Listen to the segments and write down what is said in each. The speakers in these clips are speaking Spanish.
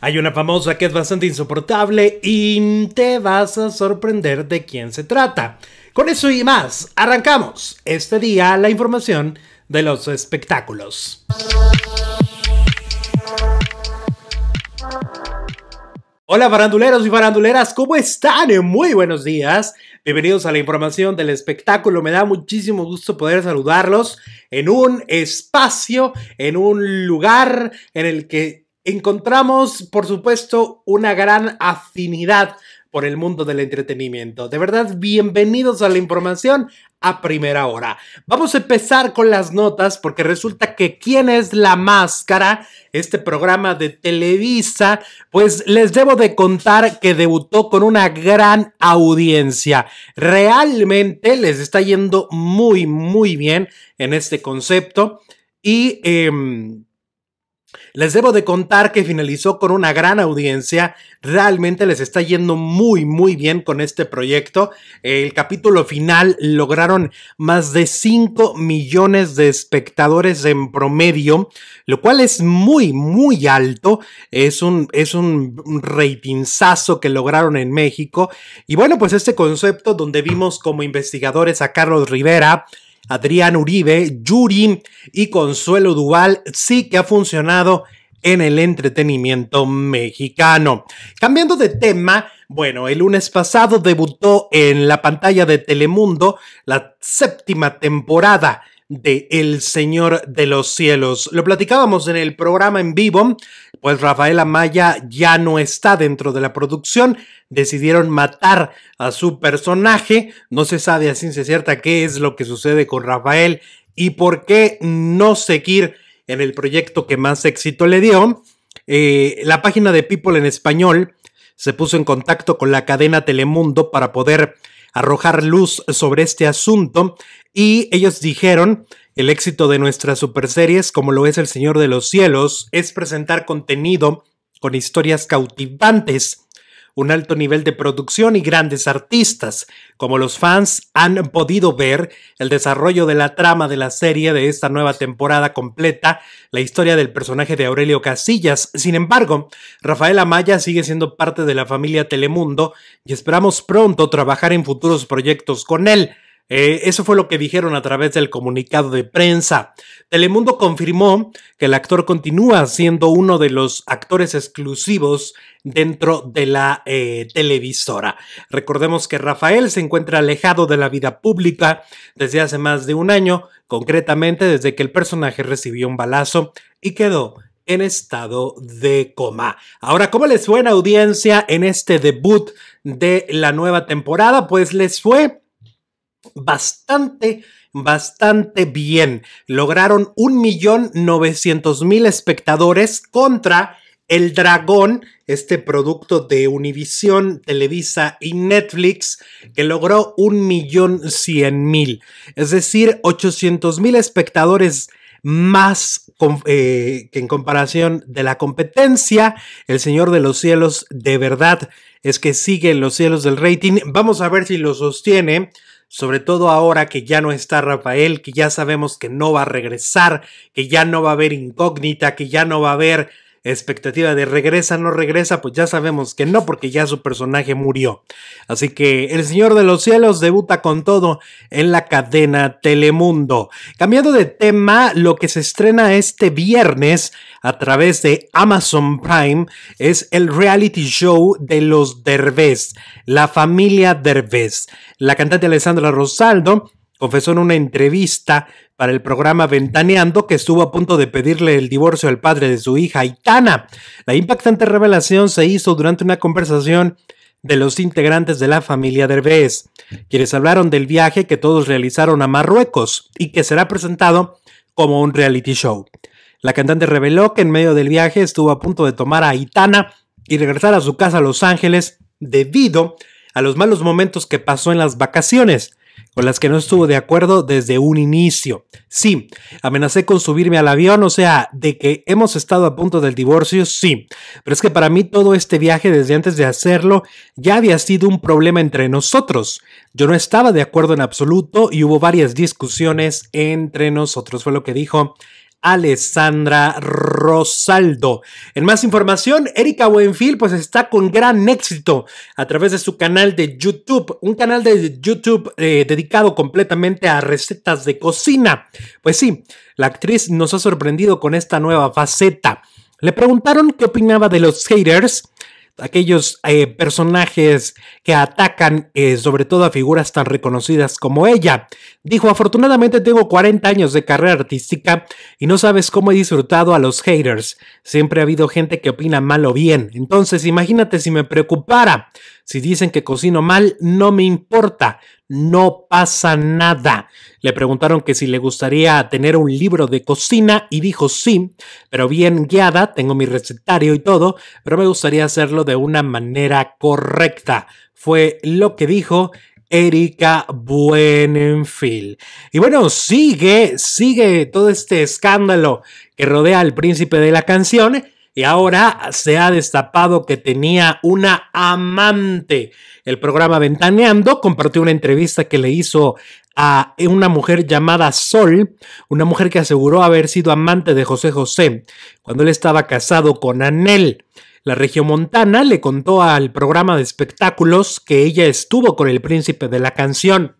Hay una famosa que es bastante insoportable y te vas a sorprender de quién se trata. Con eso y más, arrancamos este día la información de los espectáculos. Hola faranduleros y faranduleras, ¿cómo están? Muy buenos días. Bienvenidos a la información del espectáculo. Me da muchísimo gusto poder saludarlos en un espacio, en un lugar en el que encontramos, por supuesto, una gran afinidad por el mundo del entretenimiento. De verdad, bienvenidos a la información a primera hora. Vamos a empezar con las notas porque resulta que quién es la máscara, este programa de Televisa, pues les debo de contar que debutó con una gran audiencia. Realmente les está yendo muy, muy bien en este concepto y... Em, les debo de contar que finalizó con una gran audiencia, realmente les está yendo muy muy bien con este proyecto. El capítulo final lograron más de 5 millones de espectadores en promedio, lo cual es muy muy alto, es un, es un que lograron en México. Y bueno, pues este concepto donde vimos como investigadores a Carlos Rivera, Adrián Uribe, Yuri y Consuelo Duval sí que ha funcionado en el entretenimiento mexicano. Cambiando de tema, bueno, el lunes pasado debutó en la pantalla de Telemundo la séptima temporada de El Señor de los Cielos. Lo platicábamos en el programa en vivo, pues Rafael Amaya ya no está dentro de la producción, decidieron matar a su personaje, no se sabe a ciencia cierta qué es lo que sucede con Rafael y por qué no seguir en el proyecto que más éxito le dio. Eh, la página de People en español se puso en contacto con la cadena Telemundo para poder arrojar luz sobre este asunto y ellos dijeron, el éxito de nuestras superseries, como lo es El Señor de los Cielos, es presentar contenido con historias cautivantes, un alto nivel de producción y grandes artistas. Como los fans han podido ver, el desarrollo de la trama de la serie de esta nueva temporada completa la historia del personaje de Aurelio Casillas. Sin embargo, Rafael Amaya sigue siendo parte de la familia Telemundo y esperamos pronto trabajar en futuros proyectos con él. Eh, eso fue lo que dijeron a través del comunicado de prensa. Telemundo confirmó que el actor continúa siendo uno de los actores exclusivos dentro de la eh, televisora. Recordemos que Rafael se encuentra alejado de la vida pública desde hace más de un año, concretamente desde que el personaje recibió un balazo y quedó en estado de coma. Ahora, ¿cómo les fue en audiencia en este debut de la nueva temporada? Pues les fue bastante, bastante bien. Lograron 1.900.000 espectadores contra El Dragón, este producto de Univision, Televisa y Netflix, que logró 1.100.000. Es decir, 800.000 espectadores más eh, que en comparación de la competencia. El Señor de los Cielos de verdad es que sigue en los cielos del rating. Vamos a ver si lo sostiene sobre todo ahora que ya no está Rafael, que ya sabemos que no va a regresar, que ya no va a haber incógnita, que ya no va a haber expectativa de regresa, no regresa, pues ya sabemos que no, porque ya su personaje murió. Así que El Señor de los Cielos debuta con todo en la cadena Telemundo. Cambiando de tema, lo que se estrena este viernes a través de Amazon Prime es el reality show de los Derbez, la familia Derbez. La cantante Alessandra Rosaldo confesó en una entrevista para el programa Ventaneando, que estuvo a punto de pedirle el divorcio al padre de su hija, Aitana. La impactante revelación se hizo durante una conversación de los integrantes de la familia Derbez, quienes hablaron del viaje que todos realizaron a Marruecos y que será presentado como un reality show. La cantante reveló que en medio del viaje estuvo a punto de tomar a Aitana y regresar a su casa a Los Ángeles debido a los malos momentos que pasó en las vacaciones con las que no estuvo de acuerdo desde un inicio. Sí, amenacé con subirme al avión, o sea, de que hemos estado a punto del divorcio, sí, pero es que para mí todo este viaje desde antes de hacerlo ya había sido un problema entre nosotros. Yo no estaba de acuerdo en absoluto y hubo varias discusiones entre nosotros, fue lo que dijo Alessandra Rosaldo. En más información, Erika Buenfil pues está con gran éxito a través de su canal de YouTube, un canal de YouTube eh, dedicado completamente a recetas de cocina. Pues sí, la actriz nos ha sorprendido con esta nueva faceta. Le preguntaron qué opinaba de los haters aquellos eh, personajes que atacan eh, sobre todo a figuras tan reconocidas como ella. Dijo, afortunadamente tengo 40 años de carrera artística y no sabes cómo he disfrutado a los haters. Siempre ha habido gente que opina mal o bien. Entonces imagínate si me preocupara. Si dicen que cocino mal, no me importa, no pasa nada. Le preguntaron que si le gustaría tener un libro de cocina y dijo sí, pero bien guiada, tengo mi recetario y todo, pero me gustaría hacerlo de una manera correcta. Fue lo que dijo Erika Buenfil. Y bueno, sigue, sigue todo este escándalo que rodea al príncipe de la canción y ahora se ha destapado que tenía una amante. El programa Ventaneando compartió una entrevista que le hizo a una mujer llamada Sol, una mujer que aseguró haber sido amante de José José cuando él estaba casado con Anel. La regiomontana le contó al programa de espectáculos que ella estuvo con el príncipe de la canción.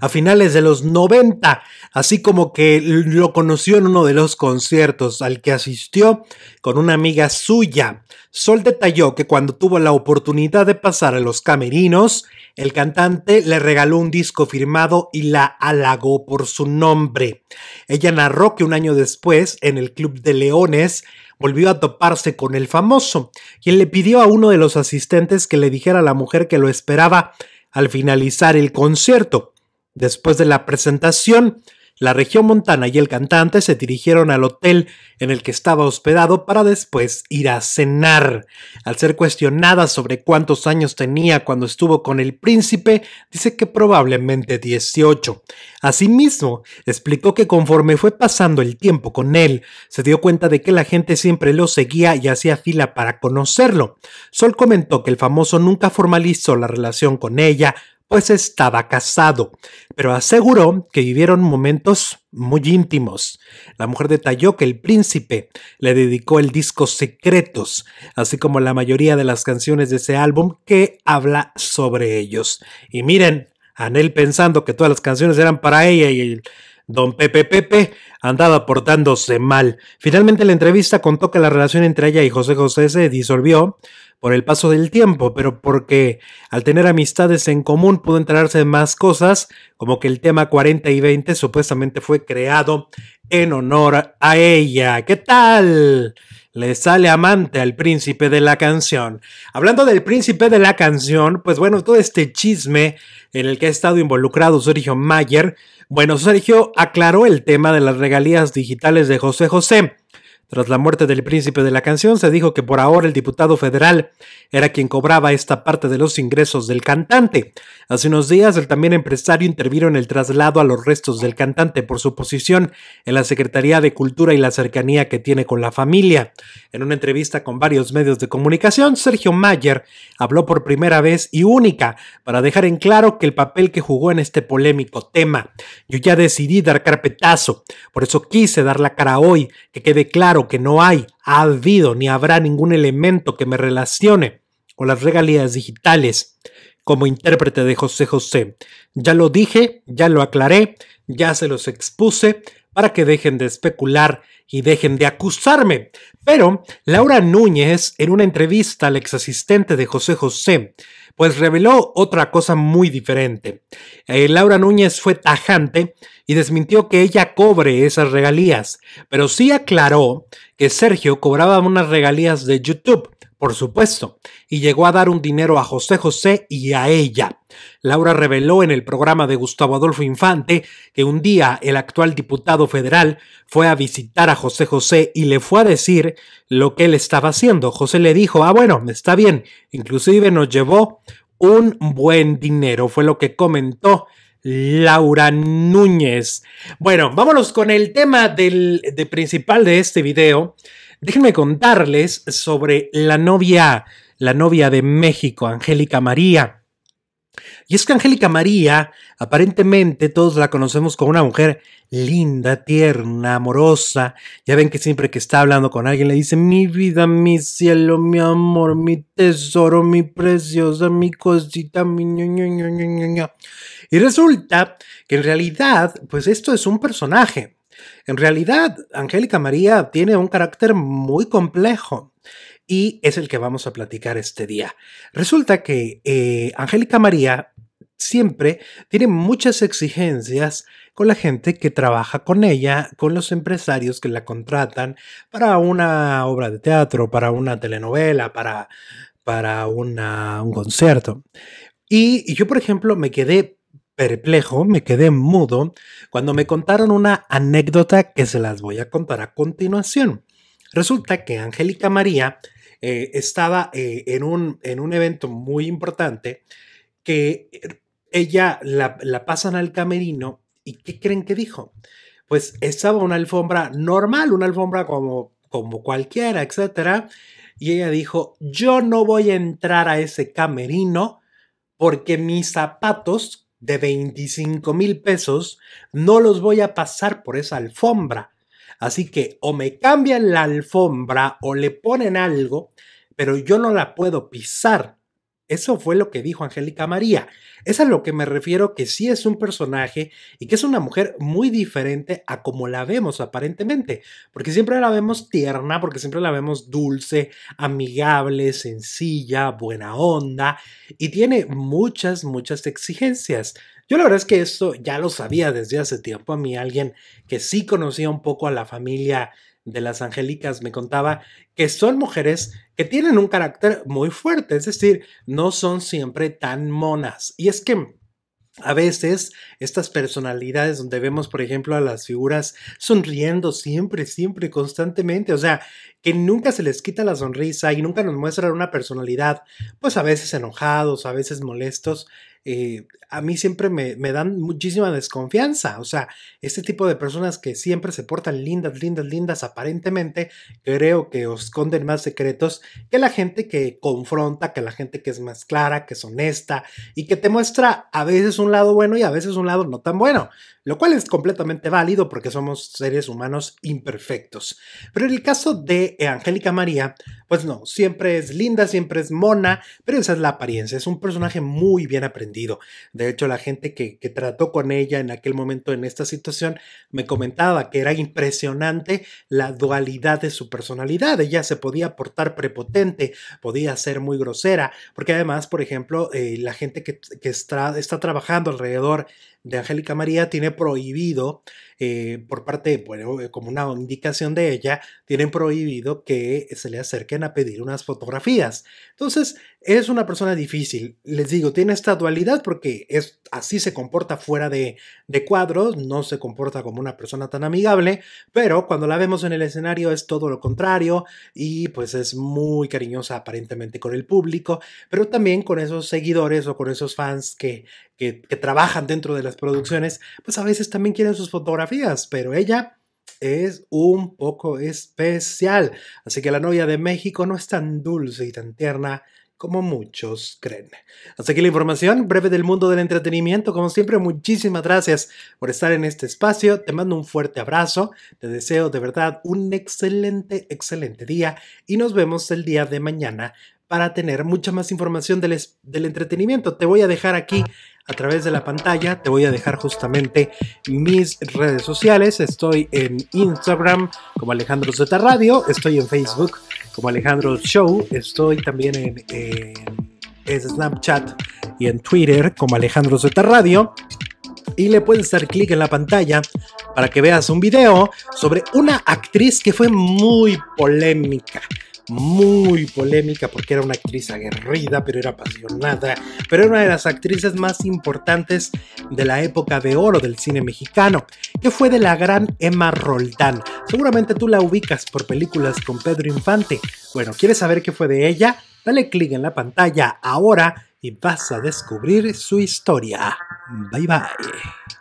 A finales de los 90 así como que lo conoció en uno de los conciertos al que asistió con una amiga suya. Sol detalló que cuando tuvo la oportunidad de pasar a los camerinos, el cantante le regaló un disco firmado y la halagó por su nombre. Ella narró que un año después, en el Club de Leones, volvió a toparse con el famoso, quien le pidió a uno de los asistentes que le dijera a la mujer que lo esperaba al finalizar el concierto. Después de la presentación, la región montana y el cantante se dirigieron al hotel en el que estaba hospedado para después ir a cenar. Al ser cuestionada sobre cuántos años tenía cuando estuvo con el príncipe, dice que probablemente 18. Asimismo, explicó que conforme fue pasando el tiempo con él, se dio cuenta de que la gente siempre lo seguía y hacía fila para conocerlo. Sol comentó que el famoso nunca formalizó la relación con ella, pues estaba casado pero aseguró que vivieron momentos muy íntimos. La mujer detalló que el príncipe le dedicó el disco Secretos, así como la mayoría de las canciones de ese álbum que habla sobre ellos. Y miren, Anel pensando que todas las canciones eran para ella y el Don Pepe Pepe andaba portándose mal. Finalmente la entrevista contó que la relación entre ella y José José se disolvió por el paso del tiempo, pero porque al tener amistades en común pudo enterarse de más cosas, como que el tema 40 y 20 supuestamente fue creado en honor a ella. ¿Qué tal? Le sale amante al príncipe de la canción. Hablando del príncipe de la canción, pues bueno, todo este chisme en el que ha estado involucrado Sergio Mayer, bueno, Sergio aclaró el tema de las regalías digitales de José José tras la muerte del príncipe de la canción, se dijo que por ahora el diputado federal era quien cobraba esta parte de los ingresos del cantante. Hace unos días, el también empresario intervino en el traslado a los restos del cantante por su posición en la Secretaría de Cultura y la cercanía que tiene con la familia. En una entrevista con varios medios de comunicación, Sergio Mayer habló por primera vez y única para dejar en claro que el papel que jugó en este polémico tema. Yo ya decidí dar carpetazo, por eso quise dar la cara hoy, que quede claro que no hay, ha habido ni habrá ningún elemento que me relacione con las regalías digitales como intérprete de José José. Ya lo dije, ya lo aclaré, ya se los expuse para que dejen de especular y dejen de acusarme. Pero Laura Núñez, en una entrevista al ex asistente de José José, pues reveló otra cosa muy diferente. Eh, Laura Núñez fue tajante y desmintió que ella cobre esas regalías, pero sí aclaró que Sergio cobraba unas regalías de YouTube por supuesto, y llegó a dar un dinero a José José y a ella. Laura reveló en el programa de Gustavo Adolfo Infante que un día el actual diputado federal fue a visitar a José José y le fue a decir lo que él estaba haciendo. José le dijo, ah bueno, está bien, inclusive nos llevó un buen dinero, fue lo que comentó Laura Núñez. Bueno, vámonos con el tema del, de principal de este video Déjenme contarles sobre la novia, la novia de México, Angélica María. Y es que Angélica María, aparentemente todos la conocemos como una mujer linda, tierna, amorosa. Ya ven que siempre que está hablando con alguien le dice, mi vida, mi cielo, mi amor, mi tesoro, mi preciosa, mi cosita, mi Y resulta que en realidad, pues esto es un personaje. En realidad, Angélica María tiene un carácter muy complejo y es el que vamos a platicar este día. Resulta que eh, Angélica María siempre tiene muchas exigencias con la gente que trabaja con ella, con los empresarios que la contratan para una obra de teatro, para una telenovela, para, para un concierto. Y, y yo, por ejemplo, me quedé perplejo, me quedé mudo cuando me contaron una anécdota que se las voy a contar a continuación. Resulta que Angélica María eh, estaba eh, en, un, en un evento muy importante que ella la, pasan al camerino y ¿qué creen que dijo? Pues estaba una alfombra normal, una alfombra como, como cualquiera, etc. Y ella dijo, yo no voy a entrar a ese camerino porque mis zapatos de 25 mil pesos, no los voy a pasar por esa alfombra. Así que o me cambian la alfombra o le ponen algo, pero yo no la puedo pisar. Eso fue lo que dijo Angélica María. Es a lo que me refiero que sí es un personaje y que es una mujer muy diferente a como la vemos aparentemente, porque siempre la vemos tierna, porque siempre la vemos dulce, amigable, sencilla, buena onda y tiene muchas, muchas exigencias. Yo la verdad es que esto ya lo sabía desde hace tiempo. A mí alguien que sí conocía un poco a la familia de las Angélicas me contaba que son mujeres que tienen un carácter muy fuerte, es decir, no son siempre tan monas. Y es que a veces estas personalidades donde vemos, por ejemplo, a las figuras sonriendo siempre, siempre, constantemente, o sea, que nunca se les quita la sonrisa y nunca nos muestran una personalidad, pues a veces enojados, a veces molestos, eh, a mí siempre me, me, dan muchísima desconfianza. O sea, este tipo de personas que siempre se portan lindas, lindas, lindas, aparentemente, creo que os esconden más secretos que la gente que confronta, que la gente que es más clara, que es honesta y que te muestra a veces un lado bueno y a veces un lado no tan bueno, lo cual es completamente válido porque somos seres humanos imperfectos. Pero en el caso de Angélica María, pues no, siempre es linda, siempre es mona, pero esa es la apariencia. Es un personaje muy bien aprendido. De hecho, la gente que, trató con ella en aquel momento en esta situación me comentaba que era impresionante la dualidad de su personalidad. Ella se podía portar prepotente, podía ser muy grosera, porque además, por ejemplo, eh, la gente que, está, está trabajando alrededor de Angélica María tiene prohibido, eh, por parte, bueno, eh, como una indicación de ella, tienen prohibido que se le acerquen a pedir unas fotografías. Entonces, es una persona difícil. Les digo, tiene esta dualidad porque es, así se comporta fuera de, de cuadros, no se comporta como una persona tan amigable, pero cuando la vemos en el escenario es todo lo contrario y pues es muy cariñosa aparentemente con el público, pero también con esos seguidores o con esos fans que que, trabajan dentro de las producciones, pues a veces también quieren sus fotografías, pero ella es un poco especial. Así que la novia de México no es tan dulce y tan tierna como muchos creen. Así que la información breve del mundo del entretenimiento. Como siempre, muchísimas gracias por estar en este espacio. Te mando un fuerte abrazo. Te deseo de verdad un excelente, excelente día y nos vemos el día de mañana para tener mucha más información del, entretenimiento. Te voy a dejar aquí a través de la pantalla, te voy a dejar justamente mis redes sociales. Estoy en Instagram como Alejandro Z Radio, estoy en Facebook como Alejandro Show, estoy también en, en Snapchat y en Twitter como Alejandro Z Radio y le puedes dar clic en la pantalla para que veas un video sobre una actriz que fue muy polémica, muy polémica porque era una actriz aguerrida, pero era apasionada, pero era una de las actrices más importantes de la época de oro del cine mexicano, que fue de la gran Emma Roldán. Seguramente tú la ubicas por películas con Pedro Infante. Bueno, ¿quieres saber qué fue de ella? Dale clic en la pantalla ahora y vas a descubrir su historia. Bye bye.